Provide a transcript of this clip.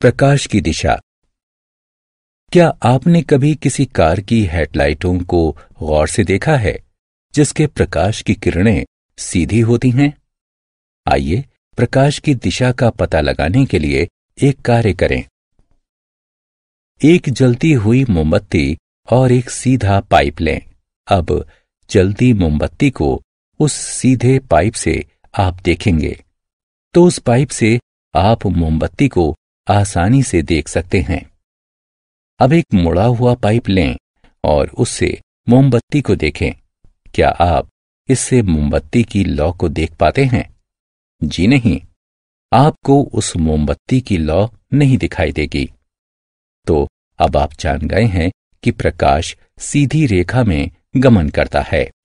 प्रकाश की दिशा क्या आपने कभी किसी कार की हेडलाइटों को गौर से देखा है जिसके प्रकाश की किरणें सीधी होती हैं आइए प्रकाश की दिशा का पता लगाने के लिए एक कार्य करें एक जलती हुई मोमबत्ती और एक सीधा पाइप लें अब जलती मोमबत्ती को उस सीधे पाइप से आप देखेंगे तो उस पाइप से आप मोमबत्ती को आसानी से देख सकते हैं अब एक मुड़ा हुआ पाइप लें और उससे मोमबत्ती को देखें क्या आप इससे मोमबत्ती की लौ को देख पाते हैं जी नहीं आपको उस मोमबत्ती की लौ नहीं दिखाई देगी तो अब आप जान गए हैं कि प्रकाश सीधी रेखा में गमन करता है